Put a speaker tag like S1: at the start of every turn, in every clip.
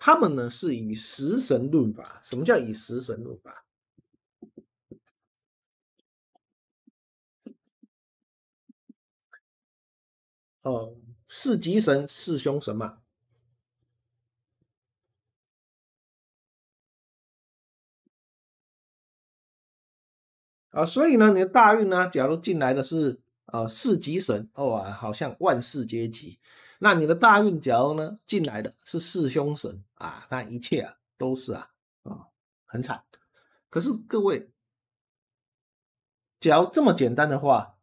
S1: 他们呢是以食神论法，什么叫以食神论法？哦，四吉神、四凶神嘛。啊，所以呢，你的大运呢，假如进来的是呃四吉神，哦，好像万事皆吉。那你的大运角呢？进来的是四凶神啊！那一切啊都是啊啊很惨。可是各位，如这么简单的话，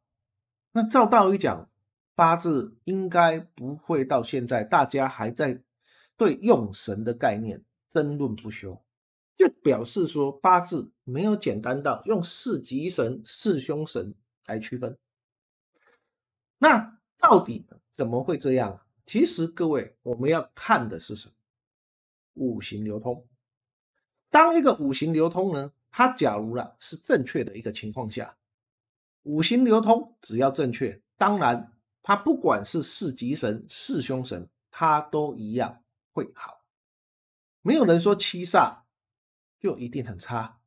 S1: 那照道理讲，八字应该不会到现在大家还在对用神的概念争论不休，就表示说八字没有简单到用四吉神、四凶神来区分。那到底怎么会这样？其实各位，我们要看的是什么？五行流通。当一个五行流通呢，它假如了是正确的一个情况下，五行流通只要正确，当然它不管是四吉神、四凶神，它都一样会好。没有人说七煞就一定很差，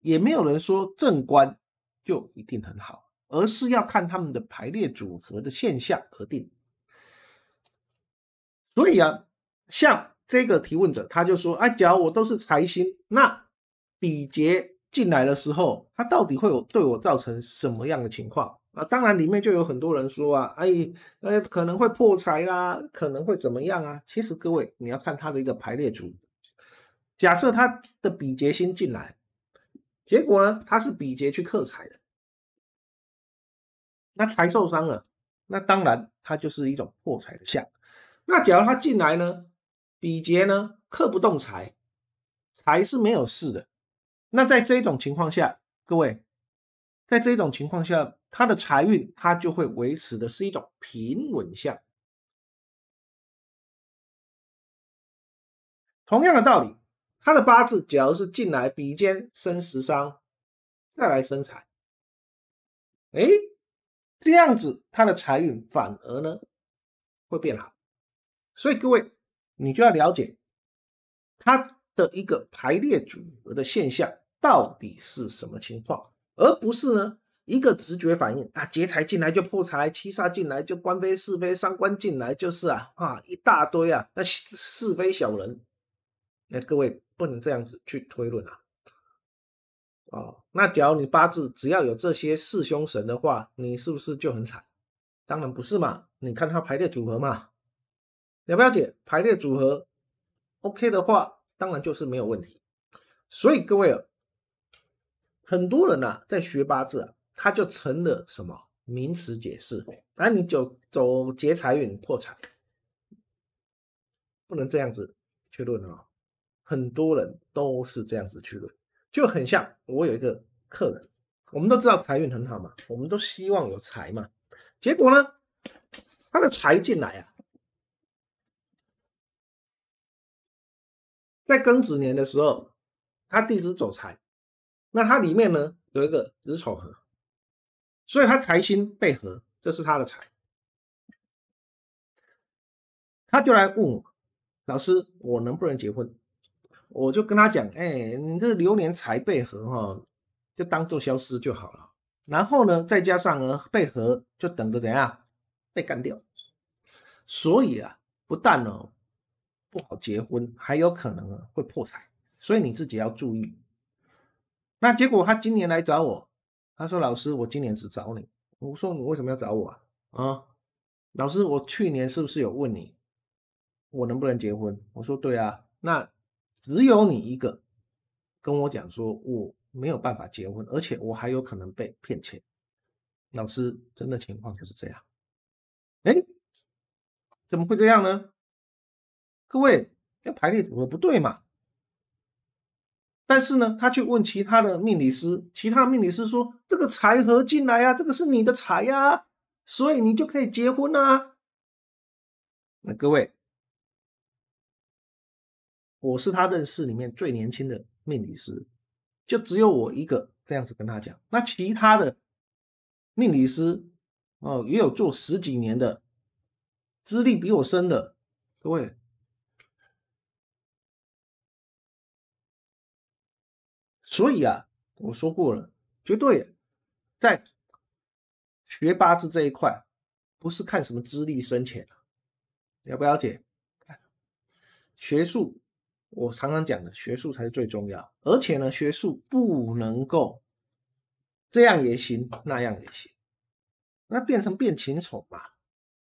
S1: 也没有人说正官就一定很好，而是要看他们的排列组合的现象而定。所以啊，像这个提问者，他就说：“哎，假如我都是财星，那比劫进来的时候，它到底会有对我造成什么样的情况啊？”当然，里面就有很多人说：“啊，哎，呃，可能会破财啦，可能会怎么样啊？”其实，各位，你要看他的一个排列组。假设他的比劫星进来，结果呢，他是比劫去克财的，那财受伤了，那当然，它就是一种破财的相。那假如他进来呢，比劫呢克不动财，财是没有事的。那在这种情况下，各位，在这种情况下，他的财运他就会维持的是一种平稳相。同样的道理，他的八字，假如是进来比肩生食伤，再来生财，哎，这样子他的财运反而呢会变好。所以各位，你就要了解它的一个排列组合的现象到底是什么情况，而不是呢一个直觉反应啊劫财进来就破财，七煞进来就官非是非，三官进来就是啊啊一大堆啊那是是非小人，那各位不能这样子去推论啊。哦，那假如你八字只要有这些四凶神的话，你是不是就很惨？当然不是嘛，你看它排列组合嘛。了不了解排列组合，OK 的话，当然就是没有问题。所以各位，很多人呢在学八字啊，他就成了什么名词解释。那你就走劫财运，破产，不能这样子去论啊。很多人都是这样子去论，就很像我有一个客人，我们都知道财运很好嘛，我们都希望有财嘛。结果呢，他的财进来啊。在庚子年的时候，他地支走财，那它里面呢有一个子丑合，所以他财星被合，这是他的财。他就来问我老师，我能不能结婚？我就跟他讲，哎，你这流年财被合哈，就当做消失就好了。然后呢，再加上呢被合，就等着怎样被干掉。所以啊，不但呢。不好结婚，还有可能会破产，所以你自己要注意。那结果他今年来找我，他说：“老师，我今年只找你。”我说：“你为什么要找我啊？”啊，老师，我去年是不是有问你，我能不能结婚？我说：“对啊。”那只有你一个跟我讲说，我没有办法结婚，而且我还有可能被骗钱。老师，真的情况就是这样。哎，怎么会这样呢？各位，这排列组合不对嘛？但是呢，他去问其他的命理师，其他命理师说：“这个财合进来呀，这个是你的财呀，所以你就可以结婚呐。”那各位，我是他认识里面最年轻的命理师，就只有我一个这样子跟他讲。那其他的命理师哦，也有做十几年的，资历比我深的，各位。所以啊，我说过了，绝对在学八字这一块，不是看什么资历深浅了，了不了解？学术，我常常讲的学术才是最重要。而且呢，学术不能够这样也行，那样也行，那变成变情宠嘛？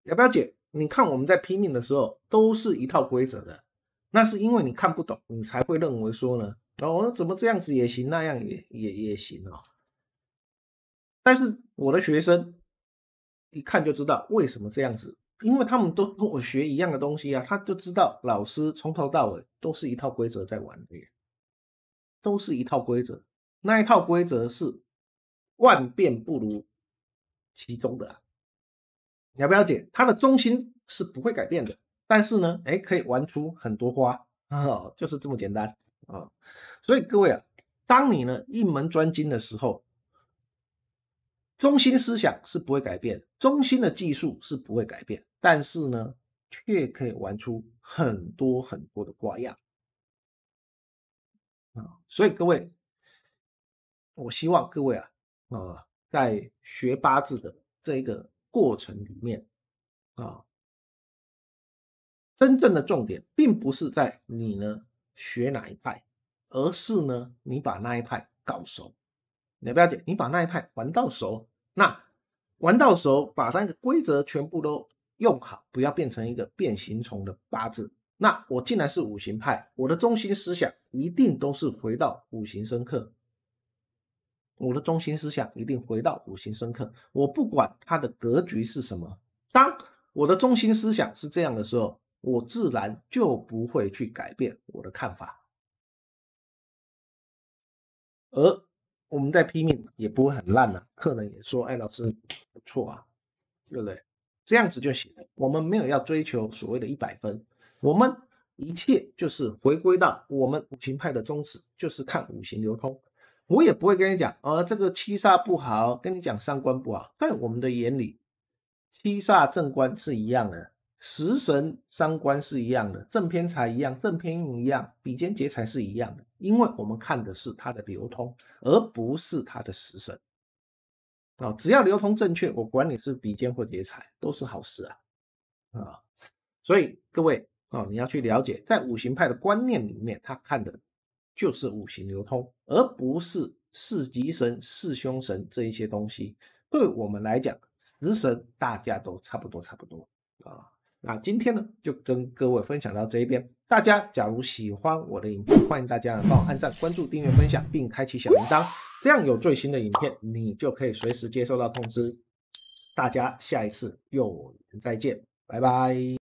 S1: 了不了解？你看我们在拼命的时候，都是一套规则的，那是因为你看不懂，你才会认为说呢。哦，那我说怎么这样子也行，那样也也也行啊！但是我的学生一看就知道为什么这样子，因为他们都跟我学一样的东西啊，他就知道老师从头到尾都是一套规则在玩的，都是一套规则。那一套规则是万变不如其中的，了不了解？它的中心是不会改变的，但是呢，哎，可以玩出很多花 哦、就是这么简单。啊，所以各位啊，当你呢一门专精的时候，中心思想是不会改变，中心的技术是不会改变，但是呢，却可以玩出很多很多的花样啊。所以各位，我希望各位啊啊，在学八字的这一个过程里面啊，真正的重点并不是在你呢。学哪一派，而是呢？你把那一派搞熟，你不要紧？你把那一派玩到熟，那玩到熟，把那个规则全部都用好，不要变成一个变形虫的八字。那我既然是五行派，我的中心思想一定都是回到五行生克。我的中心思想一定回到五行生克。我不管它的格局是什么，当我的中心思想是这样的时候。我自然就不会去改变我的看法，而我们在拼命也不会很烂呐。客人也说：“哎，老师不错啊，对不对？”这样子就行。了。我们没有要追求所谓的一百分，我们一切就是回归到我们五行派的宗旨，就是看五行流通。我也不会跟你讲啊，这个七煞不好，跟你讲三观不好。在我们的眼里，七煞正官是一样的。食神三观是一样的，正偏财一样，正偏印一样，比肩劫财是一样的，因为我们看的是它的流通，而不是它的食神啊。只要流通正确，我管你是比肩或劫财，都是好事啊啊！所以各位啊，你要去了解，在五行派的观念里面，他看的就是五行流通，而不是四吉神、四凶神这一些东西。对我们来讲，食神大家都差不多，差不多啊。那今天呢，就跟各位分享到这一边。大家假如喜欢我的影片，欢迎大家帮我按赞、关注、订阅、分享，并开启小铃铛，这样有最新的影片，你就可以随时接收到通知。大家下一次又再见，拜拜。